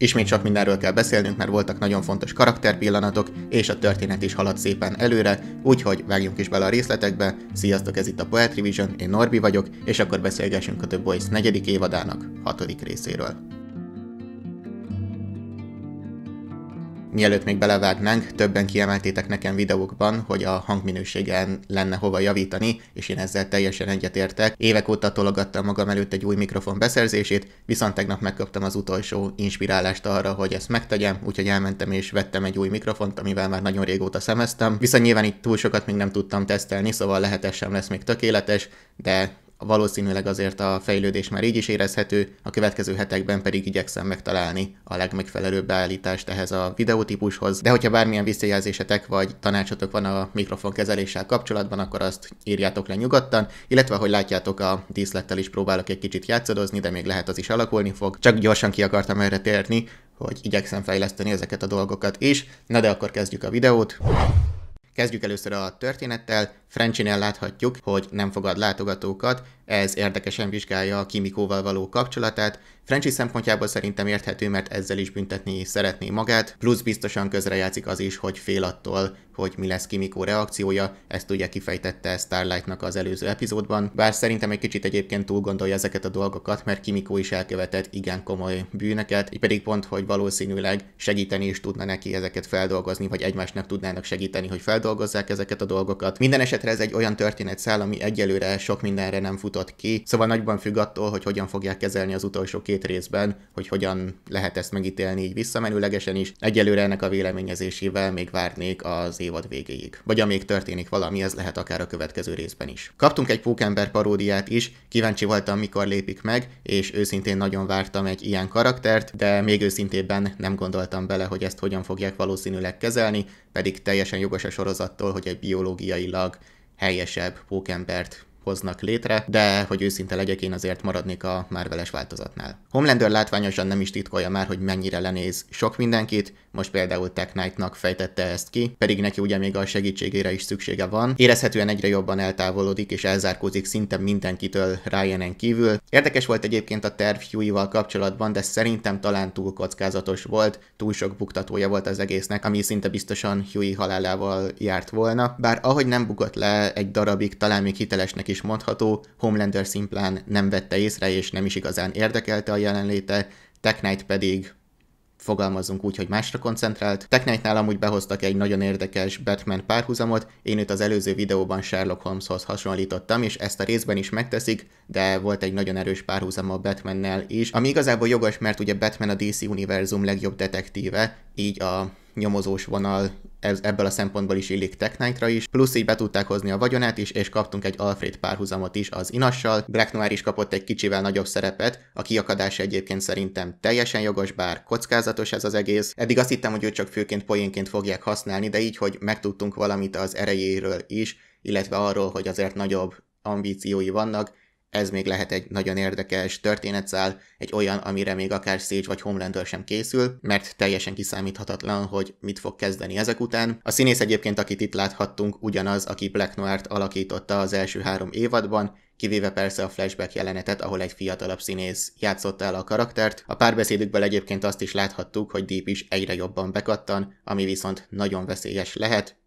Ismét sok mindenről kell beszélnünk, mert voltak nagyon fontos karakterpillanatok, és a történet is halad szépen előre, úgyhogy vágjunk is bele a részletekbe. Sziasztok, ez itt a Poetry Vision, én Norbi vagyok, és akkor beszélgessünk a The Boys negyedik évadának hatodik részéről. Mielőtt még belevágnánk, többen kiemeltétek nekem videókban, hogy a hangminőségen lenne hova javítani, és én ezzel teljesen egyetértek. Évek óta tologattam magam előtt egy új mikrofon beszerzését, viszont tegnap megkaptam az utolsó inspirálást arra, hogy ezt megtegyem, úgyhogy elmentem és vettem egy új mikrofont, amivel már nagyon régóta szemeztem. Viszont nyilván itt túl sokat még nem tudtam tesztelni, szóval lehetesen lesz még tökéletes, de valószínűleg azért a fejlődés már így is érezhető, a következő hetekben pedig igyekszem megtalálni a legmegfelelőbb beállítást ehhez a videótípushoz, de hogyha bármilyen visszajelzésetek vagy tanácsotok van a mikrofon kezeléssel kapcsolatban, akkor azt írjátok le nyugodtan, illetve hogy látjátok a díszlettel is próbálok egy kicsit játszadozni, de még lehet az is alakulni fog, csak gyorsan ki akartam erre térni, hogy igyekszem fejleszteni ezeket a dolgokat is. Na de akkor kezdjük a videót. Kezdjük először a történettel, Frencsinél láthatjuk, hogy nem fogad látogatókat, ez érdekesen vizsgálja a Kimikóval való kapcsolatát. Frenchy szempontjából szerintem érthető, mert ezzel is büntetni szeretné magát, plusz biztosan közrejátszik az is, hogy fél attól, hogy mi lesz Kimikó reakciója, ezt ugye kifejtette Starlightnak az előző epizódban, bár szerintem egy kicsit egyébként túl gondolja ezeket a dolgokat, mert Kimikó is elkövetett igen komoly bűneket, így pedig pont, hogy valószínűleg segíteni is tudna neki ezeket feldolgozni, vagy egymásnak tudnának segíteni, hogy feldolgozzák ezeket a dolgokat. Minden esetre ez egy olyan történetszál, ami egyelőre sok mindenre nem fut jutott ki, szóval nagyban függ attól, hogy hogyan fogják kezelni az utolsó két részben, hogy hogyan lehet ezt megítélni így visszamenőlegesen is. Egyelőre ennek a véleményezésével még várnék az évad végéig. Vagy amíg történik valami, ez lehet akár a következő részben is. Kaptunk egy Pókember paródiát is, kíváncsi voltam, mikor lépik meg, és őszintén nagyon vártam egy ilyen karaktert, de még őszintében nem gondoltam bele, hogy ezt hogyan fogják valószínűleg kezelni, pedig teljesen jogos a sorozattól, hogy egy biológiailag helyesebb pókembert hoznak létre, de hogy őszinte legyek, én azért maradnék a Marveles változatnál. Homelander látványosan nem is titkolja már, hogy mennyire lenéz sok mindenkit, most például Tech Knight-nak fejtette ezt ki, pedig neki ugye még a segítségére is szüksége van. Érezhetően egyre jobban eltávolodik és elzárkózik szinte mindenkitől Ryanen kívül. Érdekes volt egyébként a terv Huey-val kapcsolatban, de szerintem talán túl kockázatos volt, túl sok buktatója volt az egésznek, ami szinte biztosan Huey halálával járt volna. Bár ahogy nem bukott le egy darabig, talán még hitelesnek is is mondható, Homelander szimplán nem vette észre, és nem is igazán érdekelte a jelenléte, Tech Knight pedig fogalmazunk úgy, hogy másra koncentrált. Tech Knight-nál amúgy behoztak egy nagyon érdekes Batman párhuzamot, én őt az előző videóban Sherlock Holmeshoz hasonlítottam, és ezt a részben is megteszik, de volt egy nagyon erős párhuzam a Batmannel is, ami igazából jogos, mert ugye Batman a DC univerzum legjobb detektíve, így a nyomozós vonal ez, ebből a szempontból is illik Tech Knight-ra is, plusz így be tudták hozni a vagyonát is, és kaptunk egy Alfred párhuzamot is az Inassal, Black Noir is kapott egy kicsivel nagyobb szerepet, a kiakadás egyébként szerintem teljesen jogos, bár kockázatos ez az egész. Eddig azt hittem, hogy őt csak főként poénként fogják használni, de így, hogy megtudtunk valamit az erejéről is, illetve arról, hogy azért nagyobb ambíciói vannak, ez még lehet egy nagyon érdekes történetszál, egy olyan, amire még akár Sage vagy Homelander sem készül, mert teljesen kiszámíthatatlan, hogy mit fog kezdeni ezek után. A színész egyébként, akit itt láthattunk, ugyanaz, aki Black Noir-t alakította az első három évadban, kivéve persze a flashback jelenetet, ahol egy fiatalabb színész játszotta el a karaktert. A párbeszédükből egyébként azt is láthattuk, hogy Deep is egyre jobban bekattan, ami viszont nagyon veszélyes lehet,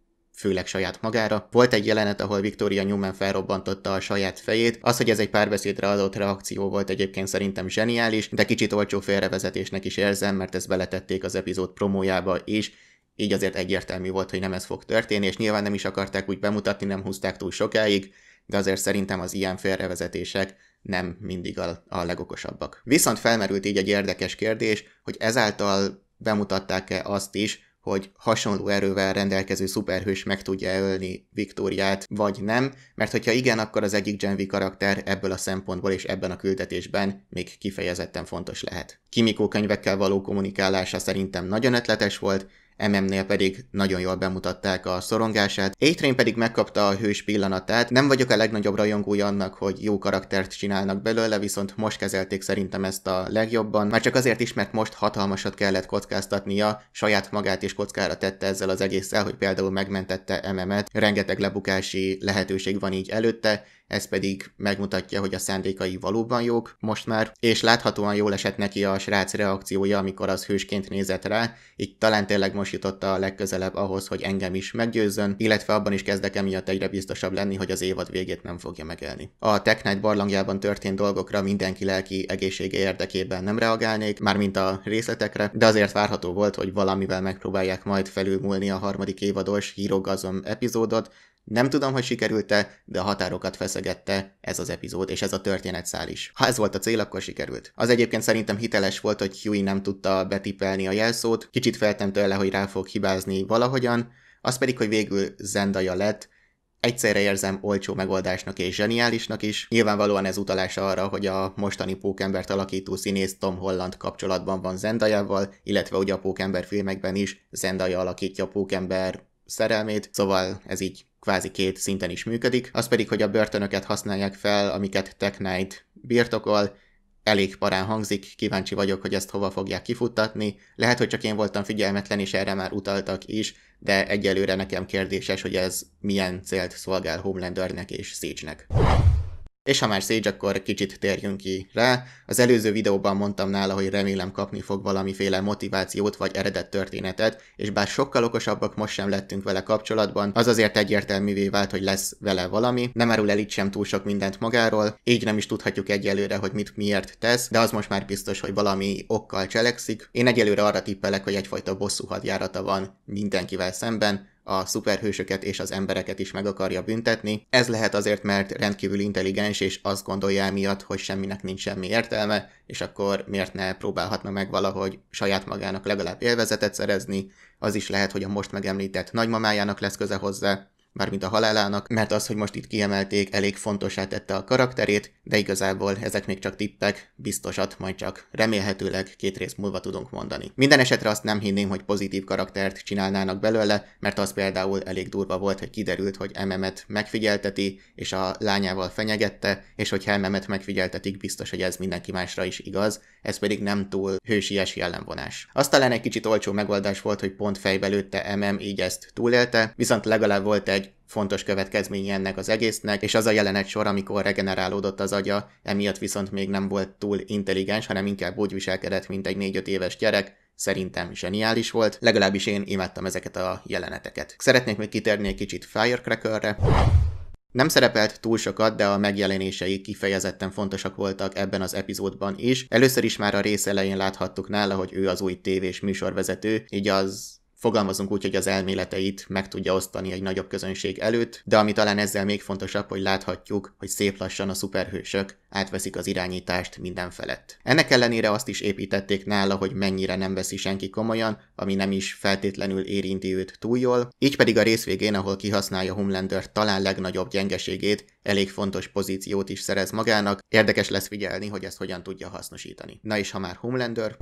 főleg saját magára. Volt egy jelenet, ahol Victoria Newman felrobbantotta a saját fejét. Az, hogy ez egy párbeszédre adott reakció volt egyébként szerintem zseniális, de kicsit olcsó félrevezetésnek is érzem, mert ezt beletették az epizód promójába is, így azért egyértelmű volt, hogy nem ez fog történni, és nyilván nem is akarták úgy bemutatni, nem húzták túl sokáig, de azért szerintem az ilyen félrevezetések nem mindig a, a legokosabbak. Viszont felmerült így egy érdekes kérdés, hogy ezáltal bemutatták-e azt is, hogy hasonló erővel rendelkező szuperhős meg tudja ölni Viktóriát, vagy nem, mert hogyha igen, akkor az egyik Genvi karakter ebből a szempontból és ebben a küldetésben még kifejezetten fontos lehet. Kimikó könyvekkel való kommunikálása szerintem nagyon ötletes volt, MM-nél pedig nagyon jól bemutatták a szorongását. Étrén pedig megkapta a hős pillanatát. Nem vagyok a legnagyobb rajongója annak, hogy jó karaktert csinálnak belőle, viszont most kezelték szerintem ezt a legjobban. Már csak azért is, mert most hatalmasat kellett kockáztatnia, saját magát is kockára tette ezzel az egésszel, hogy például megmentette MM-et. Rengeteg lebukási lehetőség van így előtte, ez pedig megmutatja, hogy a szándékai valóban jók most már, és láthatóan jól esett neki a srác reakciója, amikor az hősként nézett rá, így talán tényleg most jutott a legközelebb ahhoz, hogy engem is meggyőzzön, illetve abban is kezdek emiatt egyre biztosabb lenni, hogy az évad végét nem fogja megelni. A Tech Night barlangjában történt dolgokra mindenki lelki egészsége érdekében nem reagálnék, mármint a részletekre, de azért várható volt, hogy valamivel megpróbálják majd felülmúlni a harmadik évados hírogazom epizódot, nem tudom, hogy sikerült-e, de a határokat feszegette ez az epizód és ez a történetszál is. Ha ez volt a cél, akkor sikerült. Az egyébként szerintem hiteles volt, hogy Huey nem tudta betipelni a jelszót, kicsit feltem tőle, hogy rá fog hibázni valahogyan, az pedig, hogy végül Zendaya lett, Egyszerre érzem olcsó megoldásnak és zseniálisnak is. Nyilvánvalóan ez utalás arra, hogy a mostani pókembert alakító színész Tom Holland kapcsolatban van Zendajával, illetve ugye a pókember filmekben is Zendaya alakítja a pókember szerelmét, szóval ez így kvázi két szinten is működik. Az pedig, hogy a börtönöket használják fel, amiket Tech Knight birtokol, elég parán hangzik, kíváncsi vagyok, hogy ezt hova fogják kifuttatni. Lehet, hogy csak én voltam figyelmetlen, és erre már utaltak is, de egyelőre nekem kérdéses, hogy ez milyen célt szolgál Homelandernek és siege és ha már Sage, akkor kicsit térjünk ki rá. Az előző videóban mondtam nála, hogy remélem kapni fog valamiféle motivációt vagy eredet történetet, és bár sokkal okosabbak most sem lettünk vele kapcsolatban, az azért egyértelművé vált, hogy lesz vele valami. Nem árul el itt sem túl sok mindent magáról, így nem is tudhatjuk egyelőre, hogy mit miért tesz, de az most már biztos, hogy valami okkal cselekszik. Én egyelőre arra tippelek, hogy egyfajta bosszú hadjárata van mindenkivel szemben, a szuperhősöket és az embereket is meg akarja büntetni. Ez lehet azért, mert rendkívül intelligens, és azt gondolja miatt, hogy semminek nincs semmi értelme, és akkor miért ne próbálhatna meg valahogy saját magának legalább élvezetet szerezni, az is lehet, hogy a most megemlített nagymamájának lesz köze hozzá, mármint a halálának, mert az, hogy most itt kiemelték, elég fontosá tette a karakterét, de igazából ezek még csak tippek, biztosat majd csak remélhetőleg két rész múlva tudunk mondani. Minden esetre azt nem hinném, hogy pozitív karaktert csinálnának belőle, mert az például elég durva volt, hogy kiderült, hogy Ememet megfigyelteti, és a lányával fenyegette, és hogy Ememet megfigyeltetik, biztos, hogy ez mindenki másra is igaz, ez pedig nem túl hősies jellemvonás. Azt talán egy kicsit olcsó megoldás volt, hogy pont fejbe MM, így ezt túlélte, viszont legalább volt egy egy fontos következménye ennek az egésznek, és az a jelenet sor, amikor regenerálódott az agya, emiatt viszont még nem volt túl intelligens, hanem inkább úgy viselkedett, mint egy 4-5 éves gyerek, szerintem zseniális volt, legalábbis én imádtam ezeket a jeleneteket. Szeretnék még kitérni egy kicsit Firecrackerre. Nem szerepelt túl sokat, de a megjelenései kifejezetten fontosak voltak ebben az epizódban is. Először is már a rész elején láthattuk nála, hogy ő az új tévés műsorvezető, így az Fogalmazunk úgy, hogy az elméleteit meg tudja osztani egy nagyobb közönség előtt, de ami talán ezzel még fontosabb, hogy láthatjuk, hogy szép lassan a szuperhősök átveszik az irányítást minden felett. Ennek ellenére azt is építették nála, hogy mennyire nem veszi senki komolyan, ami nem is feltétlenül érinti őt túl jól, így pedig a rész végén, ahol kihasználja Homelander talán legnagyobb gyengeségét, elég fontos pozíciót is szerez magának, érdekes lesz figyelni, hogy ezt hogyan tudja hasznosítani. Na és ha már Homelander...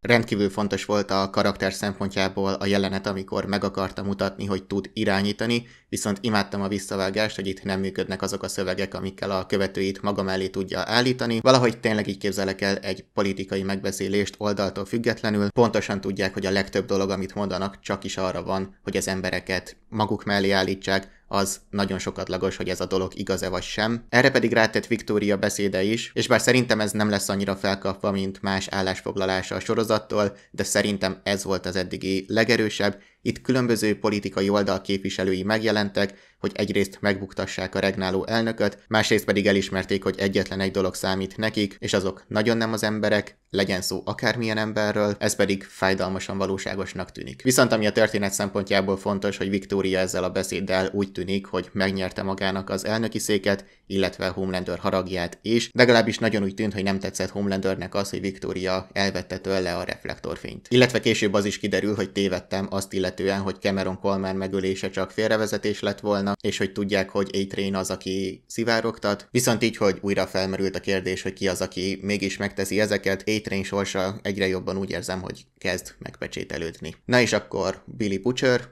Rendkívül fontos volt a karakter szempontjából a jelenet, amikor meg akarta mutatni, hogy tud irányítani, viszont imádtam a visszavágást, hogy itt nem működnek azok a szövegek, amikkel a követőit maga mellé tudja állítani. Valahogy tényleg így képzelek el egy politikai megbeszélést oldaltól függetlenül. Pontosan tudják, hogy a legtöbb dolog, amit mondanak, csak is arra van, hogy az embereket maguk mellé állítsák, az nagyon sokatlagos, hogy ez a dolog igaz-e vagy sem. Erre pedig rátett Victoria beszéde is, és bár szerintem ez nem lesz annyira felkapva, mint más állásfoglalása a sorozattól, de szerintem ez volt az eddigi legerősebb, itt különböző politikai oldal képviselői megjelentek, hogy egyrészt megbuktassák a regnáló elnököt, másrészt pedig elismerték, hogy egyetlen egy dolog számít nekik, és azok nagyon nem az emberek, legyen szó akármilyen emberről, ez pedig fájdalmasan valóságosnak tűnik. Viszont ami a történet szempontjából fontos, hogy Victoria ezzel a beszéddel úgy tűnik, hogy megnyerte magának az elnöki széket, illetve Homelander haragját is, de legalábbis nagyon úgy tűnt, hogy nem tetszett Homelandernek az, hogy Victoria elvette tőle a reflektorfényt. Illetve később az is kiderül, hogy tévedtem, azt illetve illetően, hogy Cameron Coleman megölése csak félrevezetés lett volna, és hogy tudják, hogy A-Train az, aki szivárogtat. Viszont így, hogy újra felmerült a kérdés, hogy ki az, aki mégis megteszi ezeket, A-Train sorsa egyre jobban úgy érzem, hogy kezd megpecsételődni. Na és akkor Billy Butcher.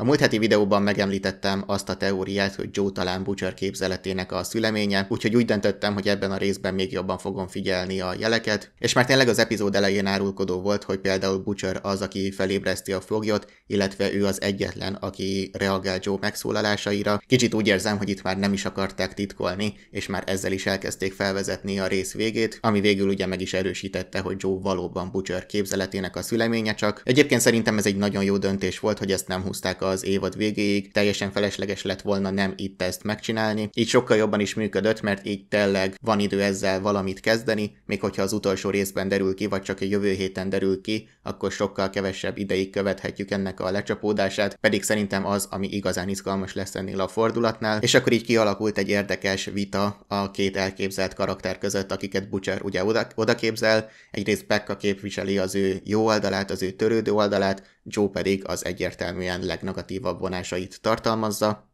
A múlt heti videóban megemlítettem azt a teóriát, hogy Joe talán Butcher képzeletének a szüleménye, úgyhogy úgy döntöttem, hogy ebben a részben még jobban fogom figyelni a jeleket, és már tényleg az epizód elején árulkodó volt, hogy például Butcher az, aki felébreszti a foglyot, illetve ő az egyetlen, aki reagál Joe megszólalásaira. Kicsit úgy érzem, hogy itt már nem is akarták titkolni, és már ezzel is elkezdték felvezetni a rész végét, ami végül ugye meg is erősítette, hogy Joe valóban Butcher képzeletének a szüleménye csak. Egyébként szerintem ez egy nagyon jó döntés volt, hogy ezt nem húzták a az évad végéig, teljesen felesleges lett volna nem itt ezt megcsinálni. Így sokkal jobban is működött, mert így tényleg van idő ezzel valamit kezdeni, még hogyha az utolsó részben derül ki, vagy csak a jövő héten derül ki, akkor sokkal kevesebb ideig követhetjük ennek a lecsapódását, pedig szerintem az, ami igazán izgalmas lesz ennél a fordulatnál, és akkor így kialakult egy érdekes vita a két elképzelt karakter között, akiket Butcher ugye oda, oda képzel, egyrészt Pekka képviseli az ő jó oldalát, az ő törődő oldalát, Joe pedig az egyértelműen legnegatívabb vonásait tartalmazza,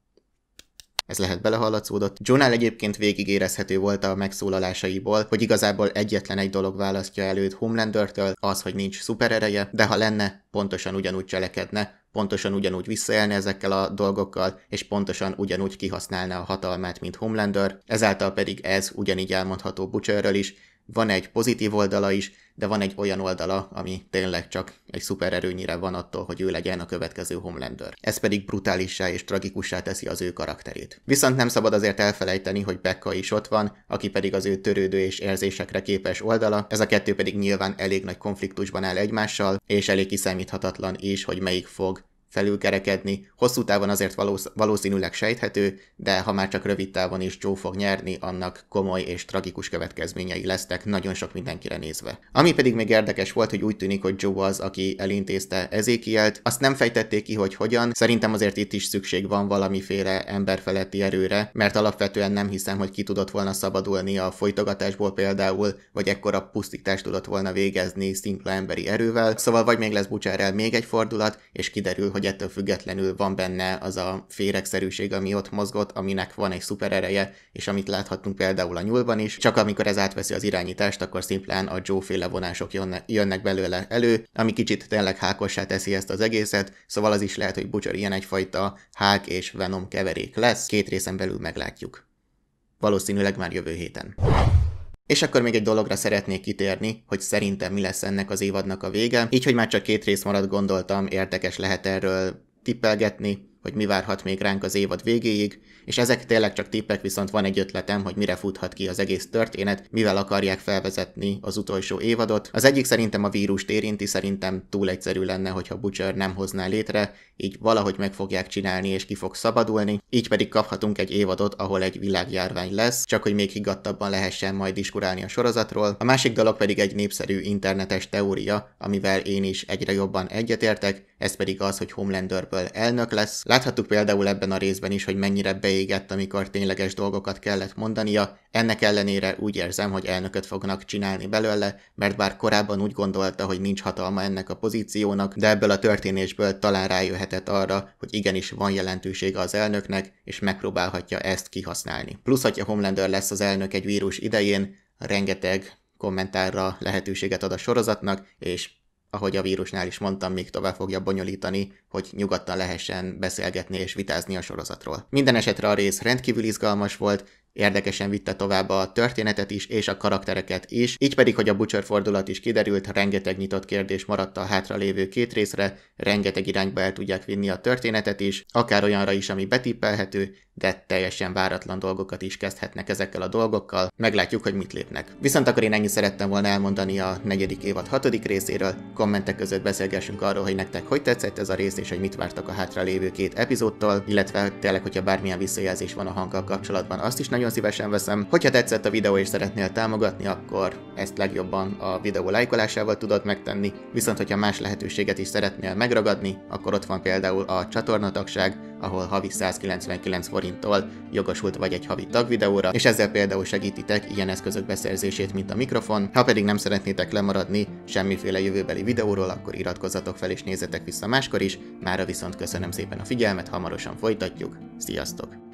ez lehet belehallatszódott. Jonál egyébként végig érezhető volt a megszólalásaiból, hogy igazából egyetlen egy dolog választja előtt Homelandertől, az, hogy nincs szuperereje, de ha lenne, pontosan ugyanúgy cselekedne, pontosan ugyanúgy visszaélne ezekkel a dolgokkal, és pontosan ugyanúgy kihasználná a hatalmát, mint Homelander, ezáltal pedig ez ugyanígy elmondható Butcherről is, van egy pozitív oldala is, de van egy olyan oldala, ami tényleg csak egy szupererőnyire van attól, hogy ő legyen a következő Homelander. Ez pedig brutálissá és tragikussá teszi az ő karakterét. Viszont nem szabad azért elfelejteni, hogy Becca is ott van, aki pedig az ő törődő és érzésekre képes oldala, ez a kettő pedig nyilván elég nagy konfliktusban áll egymással, és elég kiszámíthatatlan is, hogy melyik fog felülkerekedni. Hosszú távon azért valósz, valószínűleg sejthető, de ha már csak rövid távon is Joe fog nyerni, annak komoly és tragikus következményei lesznek nagyon sok mindenkire nézve. Ami pedig még érdekes volt, hogy úgy tűnik, hogy Joe az, aki elintézte Ezékielt, azt nem fejtették ki, hogy hogyan. Szerintem azért itt is szükség van valamiféle emberfeletti erőre, mert alapvetően nem hiszem, hogy ki tudott volna szabadulni a folytogatásból például, vagy ekkora pusztítást tudott volna végezni szimpla emberi erővel, szóval vagy még lesz Bucsárrel még egy fordulat, és kiderül, hogy ettől függetlenül van benne az a féregszerűség, ami ott mozgott, aminek van egy szuper ereje, és amit láthatunk például a nyúlban is, csak amikor ez átveszi az irányítást, akkor szimplán a Joe féle vonások jönnek, jönnek belőle elő, ami kicsit tényleg hákossá teszi ezt az egészet, szóval az is lehet, hogy Butcher ilyen egyfajta hák és Venom keverék lesz, két részen belül meglátjuk. Valószínűleg már jövő héten. És akkor még egy dologra szeretnék kitérni, hogy szerintem mi lesz ennek az évadnak a vége, így hogy már csak két rész maradt gondoltam, érdekes lehet erről tippelgetni, hogy mi várhat még ránk az évad végéig, és ezek tényleg csak tippek, viszont van egy ötletem, hogy mire futhat ki az egész történet, mivel akarják felvezetni az utolsó évadot. Az egyik szerintem a vírust érinti, szerintem túl egyszerű lenne, hogyha Butcher nem hozná létre, így valahogy meg fogják csinálni és ki fog szabadulni, így pedig kaphatunk egy évadot, ahol egy világjárvány lesz, csak hogy még higgadtabban lehessen majd diskurálni a sorozatról. A másik dolog pedig egy népszerű internetes teória, amivel én is egyre jobban egyetértek, ez pedig az, hogy Homelanderből elnök lesz. Láthattuk például ebben a részben is, hogy mennyire beégett, amikor tényleges dolgokat kellett mondania, ennek ellenére úgy érzem, hogy elnököt fognak csinálni belőle, mert bár korábban úgy gondolta, hogy nincs hatalma ennek a pozíciónak, de ebből a történésből talán rájöhetett arra, hogy igenis van jelentősége az elnöknek, és megpróbálhatja ezt kihasználni. Plusz, hogyha Homelander lesz az elnök egy vírus idején, rengeteg kommentárra lehetőséget ad a sorozatnak, és ahogy a vírusnál is mondtam, még tovább fogja bonyolítani, hogy nyugodtan lehessen beszélgetni és vitázni a sorozatról. Minden esetre a rész rendkívül izgalmas volt, érdekesen vitte tovább a történetet is és a karaktereket is, így pedig, hogy a Butcher fordulat is kiderült, rengeteg nyitott kérdés maradt a hátralévő két részre, rengeteg irányba el tudják vinni a történetet is, akár olyanra is, ami betippelhető, de teljesen váratlan dolgokat is kezdhetnek ezekkel a dolgokkal, meglátjuk, hogy mit lépnek. Viszont akkor én ennyi szerettem volna elmondani a negyedik évad hatodik részéről, kommentek között beszélgessünk arról, hogy nektek hogy tetszett ez a rész, és hogy mit vártak a hátralévő két epizódtól, illetve tényleg, hogyha bármilyen visszajelzés van a hanggal kapcsolatban, azt is nagyon nagyon szívesen veszem. Hogyha tetszett a videó és szeretnél támogatni, akkor ezt legjobban a videó lájkolásával tudod megtenni, viszont hogyha más lehetőséget is szeretnél megragadni, akkor ott van például a csatornatagság, ahol havi 199 forinttól jogosult vagy egy havi tagvideóra, és ezzel például segítitek ilyen eszközök beszerzését, mint a mikrofon. Ha pedig nem szeretnétek lemaradni semmiféle jövőbeli videóról, akkor iratkozzatok fel és nézzetek vissza máskor is. Mára viszont köszönöm szépen a figyelmet, hamarosan folytatjuk. Sziasztok!